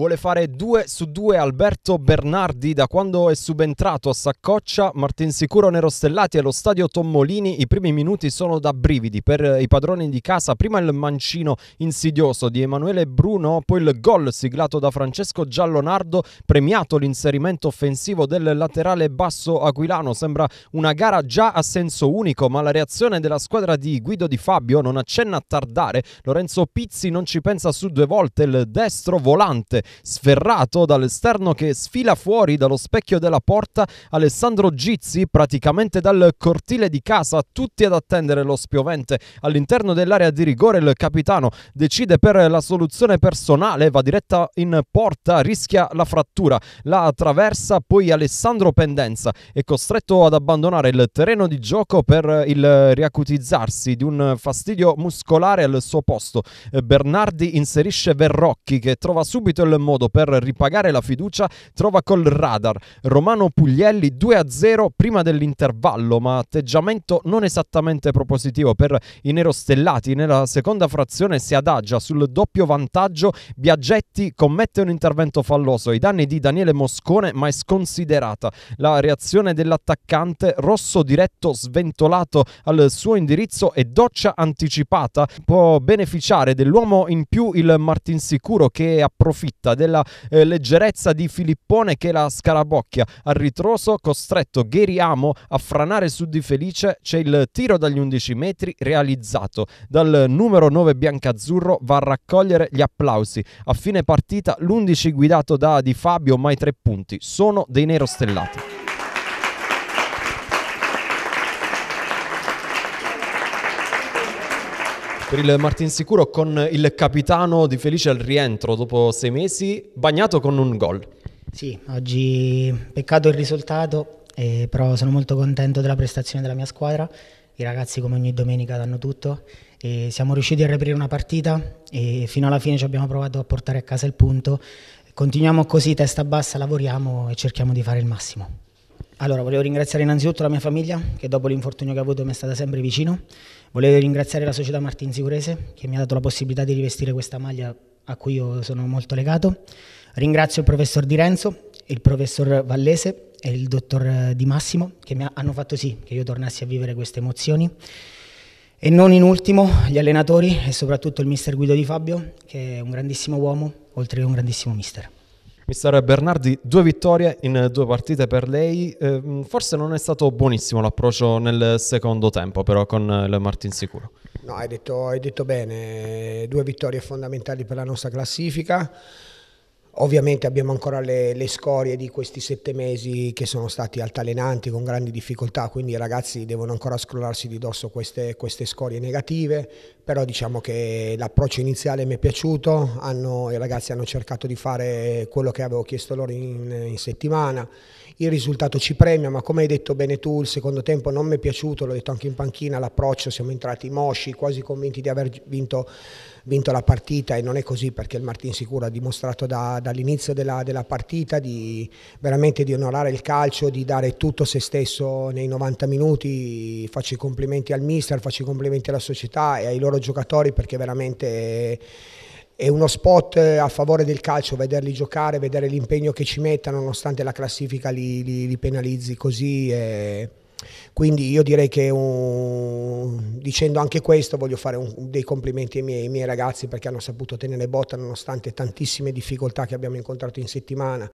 vuole fare 2 su 2 Alberto Bernardi da quando è subentrato a Saccoccia, Martin Sicuro Nerostellati allo stadio Tommolini, i primi minuti sono da brividi per i padroni di casa, prima il mancino insidioso di Emanuele Bruno, poi il gol siglato da Francesco Giallonardo, premiato l'inserimento offensivo del laterale basso aquilano, sembra una gara già a senso unico, ma la reazione della squadra di Guido Di Fabio non accenna a tardare, Lorenzo Pizzi non ci pensa su due volte, il destro volante Sferrato dall'esterno che sfila fuori dallo specchio della porta, Alessandro Gizzi praticamente dal cortile di casa, tutti ad attendere lo spiovente. All'interno dell'area di rigore il capitano decide per la soluzione personale, va diretta in porta, rischia la frattura, la attraversa, poi Alessandro Pendenza è costretto ad abbandonare il terreno di gioco per il riacutizzarsi di un fastidio muscolare al suo posto. Bernardi inserisce Verrocchi che trova subito il modo per ripagare la fiducia trova col radar Romano Puglielli 2-0 prima dell'intervallo, ma atteggiamento non esattamente propositivo per i nerostellati. Nella seconda frazione si adagia sul doppio vantaggio, Biagetti commette un intervento falloso ai danni di Daniele Moscone, ma è sconsiderata la reazione dell'attaccante, rosso diretto sventolato al suo indirizzo e doccia anticipata. Può beneficiare dell'uomo in più il Martinsicuro che approfitta fretta, della eh, leggerezza di Filippone che la scarabocchia. Al ritroso, costretto Gheriamo a franare su di Felice, c'è il tiro dagli 11 metri realizzato. Dal numero 9 biancazzurro va a raccogliere gli applausi. A fine partita l'11 guidato da Di Fabio, mai tre punti. Sono dei nerostellati. per il Martin Sicuro con il capitano di Felice al rientro dopo sei mesi, bagnato con un gol. Sì, oggi peccato il risultato, eh, però sono molto contento della prestazione della mia squadra. I ragazzi come ogni domenica danno tutto e siamo riusciti a reperire una partita e fino alla fine ci abbiamo provato a portare a casa il punto. Continuiamo così, testa bassa, lavoriamo e cerchiamo di fare il massimo. Allora, volevo ringraziare innanzitutto la mia famiglia, che dopo l'infortunio che ha avuto mi è stata sempre vicino. Volevo ringraziare la società Martin Sicurese, che mi ha dato la possibilità di rivestire questa maglia a cui io sono molto legato. Ringrazio il professor Di Renzo, il professor Vallese e il dottor Di Massimo, che mi hanno fatto sì che io tornassi a vivere queste emozioni. E non in ultimo gli allenatori e soprattutto il mister Guido Di Fabio, che è un grandissimo uomo, oltre che un grandissimo mister. Mister Bernardi, due vittorie in due partite per lei. Eh, forse non è stato buonissimo l'approccio nel secondo tempo, però con il Martin sicuro. No, hai detto, hai detto bene, due vittorie fondamentali per la nostra classifica. Ovviamente abbiamo ancora le, le, scorie di questi sette mesi che sono stati altalenanti con grandi difficoltà, quindi i ragazzi devono ancora scrollarsi di dosso queste, queste scorie negative, però diciamo che l'approccio iniziale mi è piaciuto, hanno, i ragazzi hanno cercato di fare quello che avevo chiesto loro in, in settimana, il risultato ci premia, ma come hai detto bene tu, il secondo tempo non mi è piaciuto, l'ho detto anche in panchina, l'approccio, siamo entrati mosci, quasi convinti di aver vinto vinto la partita e non è così perché il Martin Sicuro ha dimostrato da, dall'inizio della, della, partita di veramente di onorare il calcio, di dare tutto se stesso nei 90 minuti, faccio i complimenti al mister, faccio i complimenti alla società e ai loro giocatori perché veramente è uno spot a favore del calcio, vederli giocare, vedere l'impegno che ci mettano nonostante la classifica li, li, li penalizzi così. E quindi io direi che un, dicendo anche questo voglio fare un, dei complimenti ai miei, ai miei, ragazzi perché hanno saputo tenere botta nonostante tantissime difficoltà che abbiamo incontrato in settimana,